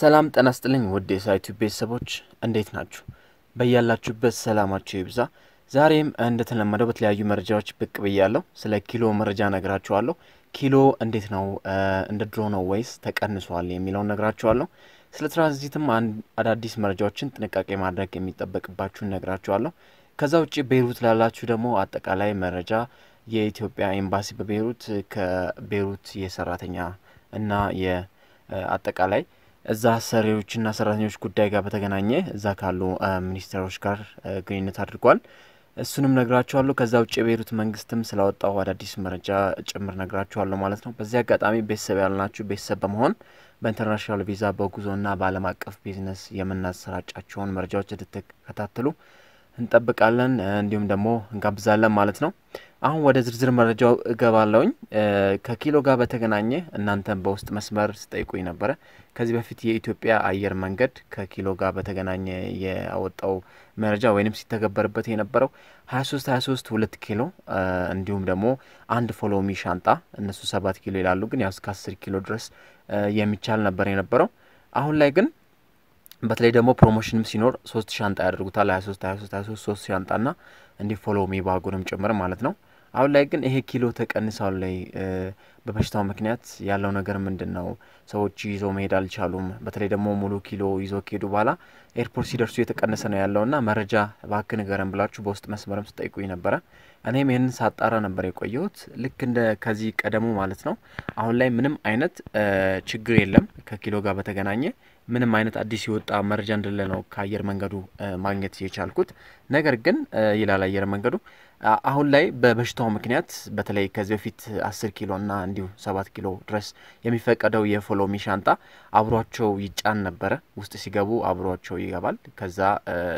ሰላም ጤና ይስጥልኝ ውድ የሳይቱ ቤተሰቦች እንዴት ናችሁ? በያላችሁበት ሰላማችሁ ይብዛ። ዛሬም እንደተለመደው በተለያዩ መረጃዎች ብቅ ብያለሁ። ስለ ኪሎ መረጃ ነግራችኋለሁ። ኪሎ እንዴት ነው እንደ ድሮ ነው ወይስ ተቀንሷል የሚለውን ነግራችኋለሁ። ስለ ትራንዚትም አዳዲስ መረጃዎችን ጥንቃቄ ማድረግ የሚጠበቅባችሁን ነግራችኋለሁ። ከዛ ውጭ ቤይሩት ላላችሁ ደግሞ አጠቃላይ መረጃ የኢትዮጵያ ኤምባሲ በቤይሩት ከቤይሩት የሰራተኛ እና የአጠቃላይ እዛ አሰሪዎችና ሰራተኞች ጉዳይ ጋር በተገናኘ እዛ ካሉ ሚኒስቴሮች ጋር ግንኙነት አድርጓል። እሱንም ነግራችኋለሁ። ከዛ ውጭ የቤሩት መንግስትም ስላወጣው አዳዲስ መረጃ ጭምር ነግራችኋለሁ ማለት ነው። በዚህ አጋጣሚ ቤተሰብ ያልናችሁ ቤተሰብ በመሆን በኢንተርናሽናል ቪዛ በጉዞና በዓለም አቀፍ ቢዝነስ የምናሰራጫቸውን መረጃዎች እንድትከታተሉ እንጠብቃለን፣ እንዲሁም ደግሞ እንጋብዛለን ማለት ነው። አሁን ወደ ዝርዝር መረጃው እገባለውኝ። ከኪሎ ጋር በተገናኘ እናንተን በውስጥ መስመር ስጠይቁኝ ነበረ። ከዚህ በፊት የኢትዮጵያ አየር መንገድ ከኪሎ ጋር በተገናኘ ያወጣው መረጃ ወይንም ሲተገበርበት የነበረው 23 23 ሁለት ኪሎ እንዲሁም ደግሞ አንድ ፎሎሚ ሻንጣ እነሱ ሰባት ኪሎ ይላሉ፣ ግን ያው እስከ 10 ኪሎ ድረስ የሚቻል ነበር የነበረው። አሁን ላይ ግን በተለይ ደግሞ ፕሮሞሽንም ሲኖር ሶስት ሻንጣ ያደርጉታል 23 23 23 ሶስት ሻንጣና እንዲህ ፎሎሚ ባጉንም ጭምር ማለት ነው። አሁን ላይ ግን ይሄ ኪሎ ተቀንሷል ላይ በበሽታው ምክንያት ያለው ነገር ምንድን ነው? ሰዎች ይዞ መሄድ አልቻሉም። በተለይ ደግሞ ሙሉ ኪሎ ይዞ ከሄዱ በኋላ ኤርፖርት ሲደርሱ የተቀነሰ ነው ያለው እና መረጃ እባክህ ንገረን ብላችሁ በውስጥ መስመርም ስጠይቁኝ ነበረ። እኔም ይህንን ሳጣራ ነበር የቆየሁት። ልክ እንደ ከዚህ ቀደሙ ማለት ነው። አሁን ላይ ምንም አይነት ችግር የለም ከኪሎ ጋር በተገናኘ ምንም አይነት አዲስ የወጣ መረጃ እንደሌለ ነው ከአየር መንገዱ ማግኘት የቻልኩት። ነገር ግን ይላል አየር መንገዱ አሁን ላይ በበሽታው ምክንያት በተለይ ከዚህ በፊት አስር ኪሎ እና እንዲሁ ሰባት ኪሎ ድረስ የሚፈቀደው የፎሎሚ ሻንጣ አብሯቸው ይጫን ነበረ። ውስጥ ሲገቡ አብሯቸው ይገባል። ከዛ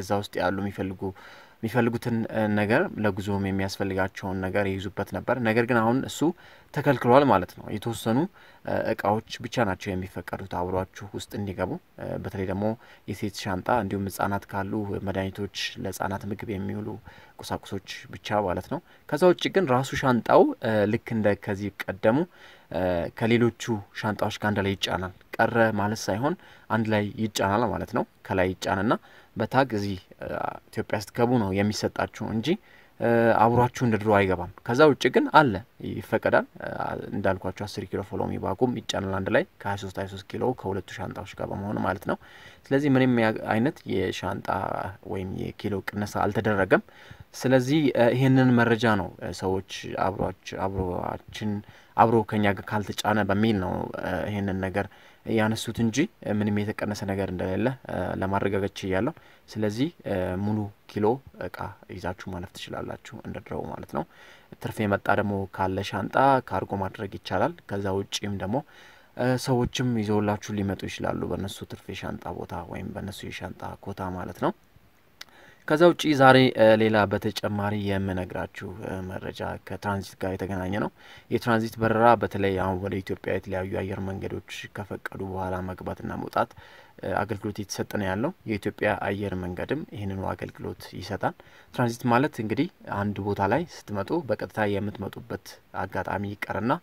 እዛ ውስጥ ያሉ የሚፈልጉ የሚፈልጉትን ነገር ለጉዞም የሚያስፈልጋቸውን ነገር ይይዙበት ነበር። ነገር ግን አሁን እሱ ተከልክሏል ማለት ነው። የተወሰኑ እቃዎች ብቻ ናቸው የሚፈቀዱት አብሯችሁ ውስጥ እንዲገቡ። በተለይ ደግሞ የሴት ሻንጣ እንዲሁም ህጻናት ካሉ መድኃኒቶች፣ ለህጻናት ምግብ የሚውሉ ቁሳቁሶች ብቻ ማለት ነው። ከዛ ውጭ ግን ራሱ ሻንጣው ልክ እንደ ከዚህ ቀደሙ ከሌሎቹ ሻንጣዎች ከአንድ ላይ ይጫናል። ቀረ ማለት ሳይሆን አንድ ላይ ይጫናል ማለት ነው። ከላይ ይጫንና በታግ እዚህ ኢትዮጵያ ስትገቡ ነው የሚሰጣችሁ እንጂ አብሯችሁ እንድድሮ አይገባም። ከዛ ውጭ ግን አለ ይፈቀዳል። እንዳልኳቸው አስር ኪሎ ፎሎሚ ባኩም ይጫናል አንድ ላይ ከ23 23 ኪሎ ከሁለቱ ሻንጣዎች ጋር በመሆን ማለት ነው። ስለዚህ ምንም አይነት የሻንጣ ወይም የኪሎ ቅነሳ አልተደረገም። ስለዚህ ይህንን መረጃ ነው ሰዎች አብሯችን አብሮ ከኛ ጋር ካልተጫነ በሚል ነው ይህንን ነገር ያነሱት እንጂ ምንም የተቀነሰ ነገር እንደሌለ ለማረጋገጥ ችያለሁ። ስለዚህ ሙሉ ኪሎ እቃ ይዛችሁ ማለፍ ትችላላችሁ፣ እንደ ማለት ነው። ትርፍ የመጣ ደግሞ ካለ ሻንጣ ካርጎ ማድረግ ይቻላል። ከዛ ውጭም ደግሞ ሰዎችም ይዘውላችሁ ሊመጡ ይችላሉ፣ በነሱ ትርፍ የሻንጣ ቦታ ወይም በነሱ የሻንጣ ኮታ ማለት ነው። ከዛ ውጭ ዛሬ ሌላ በተጨማሪ የምነግራችሁ መረጃ ከትራንዚት ጋር የተገናኘ ነው። የትራንዚት በረራ በተለይ አሁን ወደ ኢትዮጵያ የተለያዩ አየር መንገዶች ከፈቀዱ በኋላ መግባትና መውጣት አገልግሎት እየተሰጠ ነው ያለው። የኢትዮጵያ አየር መንገድም ይህንኑ አገልግሎት ይሰጣል። ትራንዚት ማለት እንግዲህ አንድ ቦታ ላይ ስትመጡ በቀጥታ የምትመጡበት አጋጣሚ ይቀርና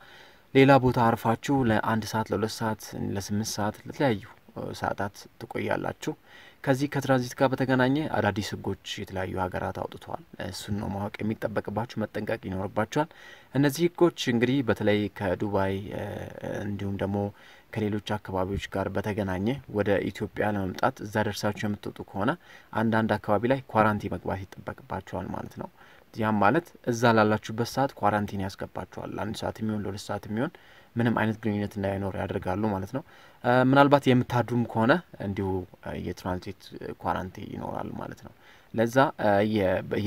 ሌላ ቦታ አርፋችሁ ለአንድ ሰዓት፣ ለሁለት ሰዓት፣ ለስምንት ሰዓት ለተለያዩ ሰዓታት ትቆያላችሁ። ከዚህ ከትራንዚት ጋር በተገናኘ አዳዲስ ህጎች የተለያዩ ሀገራት አውጥተዋል። እሱን ነው ማወቅ የሚጠበቅባችሁ፣ መጠንቀቅ ይኖርባችኋል። እነዚህ ህጎች እንግዲህ በተለይ ከዱባይ እንዲሁም ደግሞ ከሌሎች አካባቢዎች ጋር በተገናኘ ወደ ኢትዮጵያ ለመምጣት እዛ ደርሳችሁ የምትወጡ ከሆነ አንዳንድ አካባቢ ላይ ኳራንቲ መግባት ይጠበቅባቸዋል ማለት ነው። ያም ማለት እዛ ላላችሁበት ሰዓት ኳራንቲን ያስገባችኋል። አንድ ሰዓት የሚሆን ለሁለት ሰዓት የሚሆን ምንም አይነት ግንኙነት እንዳይኖር ያደርጋሉ ማለት ነው። ምናልባት የምታድሩም ከሆነ እንዲሁ የትራንዚት ኳራንቲ ይኖራል ማለት ነው። ለዛ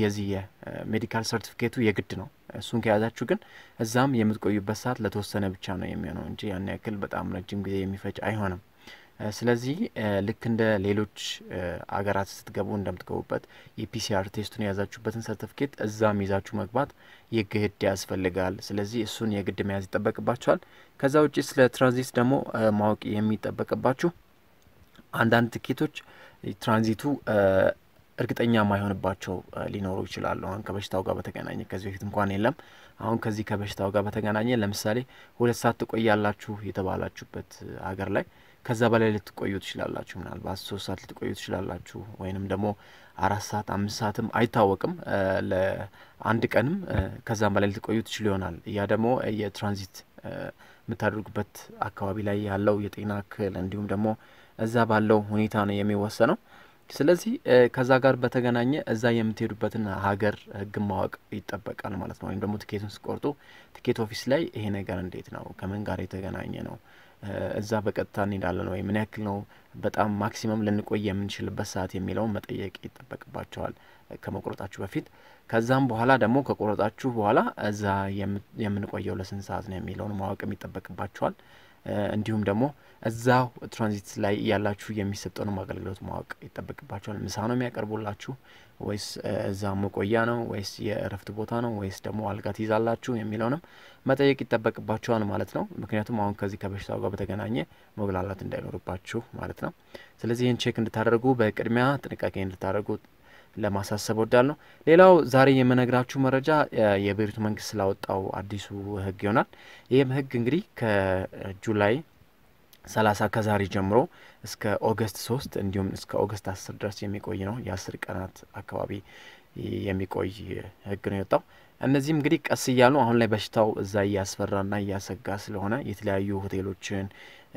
የዚህ የሜዲካል ሰርቲፊኬቱ የግድ ነው። እሱን ከያዛችሁ ግን እዛም የምትቆዩበት ሰዓት ለተወሰነ ብቻ ነው የሚሆነው እንጂ ያን ያክል በጣም ረጅም ጊዜ የሚፈጭ አይሆንም። ስለዚህ ልክ እንደ ሌሎች አገራት ስትገቡ እንደምትገቡበት የፒሲአር ቴስቱን የያዛችሁበትን ሰርቲፊኬት እዛም ይዛችሁ መግባት የግድ ያስፈልጋል። ስለዚህ እሱን የግድ መያዝ ይጠበቅባችኋል። ከዛ ውጭ ስለ ትራንዚት ደግሞ ማወቅ የሚጠበቅባችሁ አንዳንድ ትኬቶች ትራንዚቱ እርግጠኛ ማይሆንባቸው ሊኖሩ ይችላሉ። አሁን ከበሽታው ጋር በተገናኘ ከዚህ በፊት እንኳን የለም። አሁን ከዚህ ከበሽታው ጋር በተገናኘ ለምሳሌ ሁለት ሰዓት ትቆያላችሁ የተባላችሁበት ሀገር ላይ ከዛ በላይ ልትቆዩ ትችላላችሁ። ምናልባት ሶስት ሰዓት ልትቆዩ ትችላላችሁ፣ ወይንም ደግሞ አራት ሰዓት አምስት ሰዓትም አይታወቅም። ለአንድ ቀንም ከዛም በላይ ልትቆዩ ትችሉ ይሆናል። ያ ደግሞ የትራንዚት የምታደርጉበት አካባቢ ላይ ያለው የጤና እክል እንዲሁም ደግሞ እዛ ባለው ሁኔታ ነው የሚወሰነው። ስለዚህ ከዛ ጋር በተገናኘ እዛ የምትሄዱበትን ሀገር ህግ ማወቅ ይጠበቃል ማለት ነው። ወይም ደግሞ ትኬቱን ስቆርጡ ትኬት ኦፊስ ላይ ይሄ ነገር እንዴት ነው፣ ከምን ጋር የተገናኘ ነው እዛ በቀጥታ እንሄዳለን ወይ ምን ያክል ነው በጣም ማክሲመም ልንቆይ የምንችልበት ሰዓት የሚለውን መጠየቅ ይጠበቅባቸዋል ከመቁረጣችሁ በፊት። ከዛም በኋላ ደግሞ ከቆረጣችሁ በኋላ እዛ የምንቆየው ለስንት ሰዓት ነው የሚለውን ማወቅም ይጠበቅባቸዋል። እንዲሁም ደግሞ እዛው ትራንዚት ላይ ያላችሁ የሚሰጠውንም አገልግሎት ማወቅ ይጠበቅባቸዋል። ምሳ ነው የሚያቀርቡላችሁ ወይስ እዛ መቆያ ነው ወይስ የእረፍት ቦታ ነው ወይስ ደግሞ አልጋ ትይዛላችሁ የሚለውንም መጠየቅ ይጠበቅባቸዋል ማለት ነው። ምክንያቱም አሁን ከዚህ ከበሽታው ጋር በተገናኘ መጉላላት እንዳይኖርባችሁ ማለት ነው። ስለዚህ ይህን ቼክ እንድታደርጉ በቅድሚያ ጥንቃቄ እንድታደርጉ ለማሳሰብ ወዳል ነው። ሌላው ዛሬ የምነግራችሁ መረጃ የብሔሪቱ መንግስት ስላወጣው አዲሱ ህግ ይሆናል። ይህም ህግ እንግዲህ ከጁላይ 30 ከዛሬ ጀምሮ እስከ ኦገስት 3 እንዲሁም እስከ ኦገስት 10 ድረስ የሚቆይ ነው። የአስር ቀናት አካባቢ የሚቆይ ህግ ነው የወጣው። እነዚህም እንግዲህ ቀስ እያሉ አሁን ላይ በሽታው እዛ እያስፈራና እያሰጋ ስለሆነ የተለያዩ ሆቴሎችን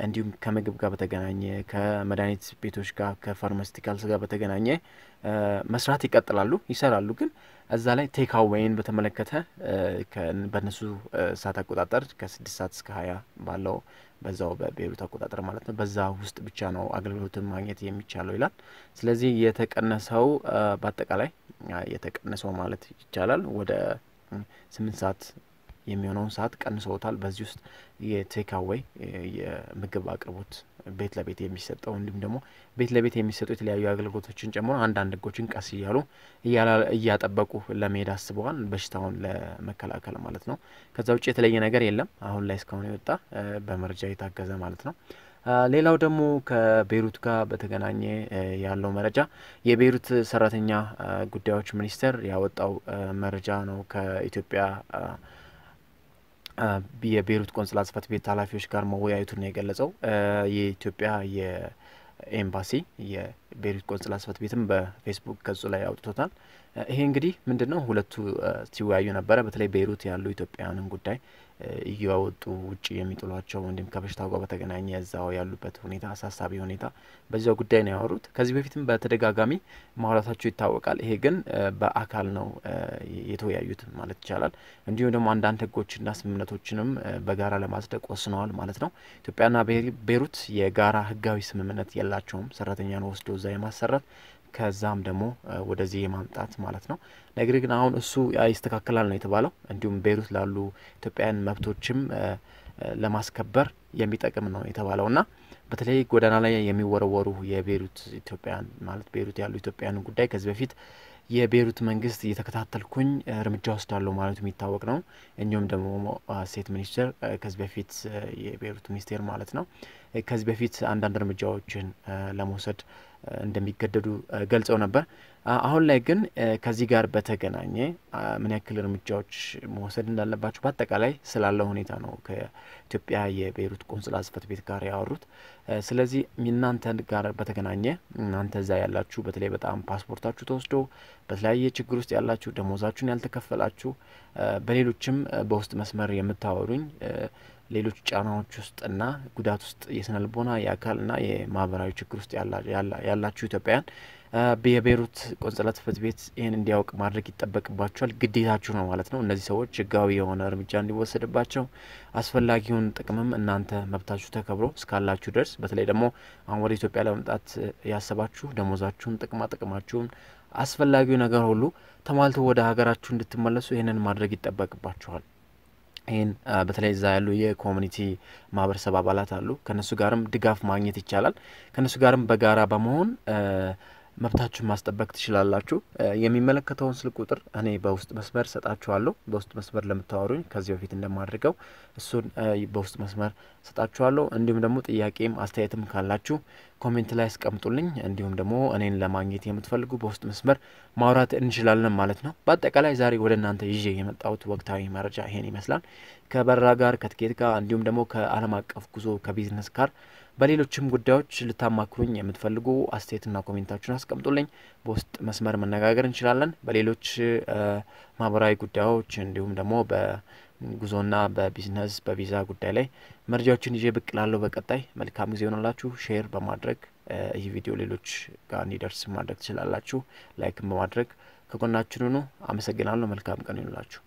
እንዲሁም ከምግብ ጋር በተገናኘ ከመድኃኒት ቤቶች ጋር ከፋርማስቲካልስ ጋር በተገናኘ መስራት ይቀጥላሉ፣ ይሰራሉ። ግን እዛ ላይ ቴካዌይን በተመለከተ በእነሱ ሰዓት አቆጣጠር ከስድስት ሰዓት እስከ ሀያ ባለው በዛው በቤሩት አቆጣጠር ማለት ነው። በዛ ውስጥ ብቻ ነው አገልግሎትን ማግኘት የሚቻለው ይላል። ስለዚህ የተቀነሰው በአጠቃላይ የተቀነሰው ማለት ይቻላል። ወደ ስምንት ሰዓት የሚሆነውን ሰዓት ቀንሰውታል። በዚህ ውስጥ የቴካዌይ የምግብ አቅርቦት ቤት ለቤት የሚሰጠው እንዲሁም ደግሞ ቤት ለቤት የሚሰጡ የተለያዩ አገልግሎቶችን ጨምሮ አንዳንድ ህጎችን ቀስ እያሉ እያጠበቁ ለመሄድ አስበዋል፣ በሽታውን ለመከላከል ማለት ነው። ከዛ ውጭ የተለየ ነገር የለም አሁን ላይ እስካሁን የወጣ በመረጃ የታገዘ ማለት ነው። ሌላው ደግሞ ከቤይሩት ጋር በተገናኘ ያለው መረጃ የቤይሩት ሰራተኛ ጉዳዮች ሚኒስቴር ያወጣው መረጃ ነው። ከኢትዮጵያ የቤይሩት ቆንስላ ጽህፈት ቤት ኃላፊዎች ጋር መወያየቱን ነው የገለጸው። የኢትዮጵያ የኤምባሲ የቤይሩት ቆንስላ ጽህፈት ቤትም በፌስቡክ ገጹ ላይ አውጥቶታል። ይሄ እንግዲህ ምንድን ነው ሁለቱ ሲወያዩ ነበረ። በተለይ ቤይሩት ያሉ ኢትዮጵያውያንን ጉዳይ እያወጡ ውጭ የሚጥሏቸው ወንድም ከበሽታው ጋር በተገናኘ እዛው ያሉበት ሁኔታ አሳሳቢ ሁኔታ በዚያው ጉዳይ ነው ያወሩት። ከዚህ በፊትም በተደጋጋሚ ማውራታቸው ይታወቃል። ይሄ ግን በአካል ነው የተወያዩት ማለት ይቻላል። እንዲሁም ደግሞ አንዳንድ ህጎችና ስምምነቶችንም በጋራ ለማጽደቅ ወስነዋል ማለት ነው። ኢትዮጵያና ቤሩት የጋራ ህጋዊ ስምምነት የላቸውም። ሰራተኛን ወስዶ እዛ የማሰራት ከዛም ደግሞ ወደዚህ የማምጣት ማለት ነው። ነገር ግን አሁን እሱ ይስተካከላል ነው የተባለው። እንዲሁም ቤይሩት ላሉ ኢትዮጵያውያን መብቶችም ለማስከበር የሚጠቅም ነው የተባለው እና በተለይ ጎዳና ላይ የሚወረወሩ የቤይሩት ኢትዮጵያን ማለት ቤይሩት ያሉ ኢትዮጵያውያን ጉዳይ ከዚህ በፊት የቤይሩት መንግስት እየተከታተልኩኝ እርምጃ ወስዳለሁ ማለቱ የሚታወቅ ነው። እኛም ደግሞ ሴት ሚኒስቴር ከዚህ በፊት የቤይሩት ሚኒስቴር ማለት ነው ከዚህ በፊት አንዳንድ እርምጃዎችን ለመውሰድ እንደሚገደዱ ገልጸው ነበር። አሁን ላይ ግን ከዚህ ጋር በተገናኘ ምን ያክል እርምጃዎች መውሰድ እንዳለባቸው በአጠቃላይ ስላለው ሁኔታ ነው ከኢትዮጵያ የቤይሩት ቆንስላ ጽፈት ቤት ጋር ያወሩት። ስለዚህ እናንተ ጋር በተገናኘ እናንተ እዛ ያላችሁ በተለይ በጣም ፓስፖርታችሁ ተወስዶ በተለያየ ችግር ውስጥ ያላችሁ፣ ደሞዛችሁን ያልተከፈላችሁ፣ በሌሎችም በውስጥ መስመር የምታወሩኝ ሌሎች ጫናዎች ውስጥና ጉዳት ውስጥ የስነልቦና የአካልና የማህበራዊ ችግር ውስጥ ያላችሁ ኢትዮጵያውያን የቤሩት ቆንጽላ ጽሕፈት ቤት ይህን እንዲያውቅ ማድረግ ይጠበቅባቸዋል፣ ግዴታችሁ ነው ማለት ነው። እነዚህ ሰዎች ህጋዊ የሆነ እርምጃ እንዲወሰድባቸው አስፈላጊውን ጥቅምም እናንተ መብታችሁ ተከብሮ እስካላችሁ ድረስ በተለይ ደግሞ አሁን ወደ ኢትዮጵያ ለመምጣት ያሰባችሁ ደሞዛችሁን፣ ጥቅማ ጥቅማችሁን፣ አስፈላጊው ነገር ሁሉ ተሟልቶ ወደ ሀገራችሁ እንድትመለሱ ይህንን ማድረግ ይጠበቅባችኋል። ይህን በተለይ እዛ ያሉ የኮሚኒቲ ማህበረሰብ አባላት አሉ። ከነሱ ጋርም ድጋፍ ማግኘት ይቻላል። ከነሱ ጋርም በጋራ በመሆን መብታችሁን ማስጠበቅ ትችላላችሁ። የሚመለከተውን ስልክ ቁጥር እኔ በውስጥ መስመር ሰጣችኋለሁ። በውስጥ መስመር ለምታወሩኝ ከዚህ በፊት እንደማድርገው እሱን በውስጥ መስመር ሰጣችኋለሁ። እንዲሁም ደግሞ ጥያቄም አስተያየትም ካላችሁ ኮሜንት ላይ አስቀምጡልኝ። እንዲሁም ደግሞ እኔን ለማግኘት የምትፈልጉ በውስጥ መስመር ማውራት እንችላለን ማለት ነው። በአጠቃላይ ዛሬ ወደ እናንተ ይዤ የመጣሁት ወቅታዊ መረጃ ይሄን ይመስላል። ከበረራ ጋር ከትኬት ጋር እንዲሁም ደግሞ ከዓለም አቀፍ ጉዞ ከቢዝነስ ጋር በሌሎችም ጉዳዮች ልታማክሩኝ የምትፈልጉ አስተያየትና ኮሜንታችሁን አስቀምጡልኝ። በውስጥ መስመር መነጋገር እንችላለን። በሌሎች ማህበራዊ ጉዳዮች እንዲሁም ደግሞ በጉዞና በቢዝነስ በቪዛ ጉዳይ ላይ መረጃዎችን ይዤ ብቅ ላለሁ። በቀጣይ መልካም ጊዜ ሆነላችሁ። ሼር በማድረግ ይህ ቪዲዮ ሌሎች ጋር እንዲደርስ ማድረግ ትችላላችሁ። ላይክም በማድረግ ከጎናችን ሁኑ። አመሰግናለሁ። መልካም ቀን ይሆንላችሁ።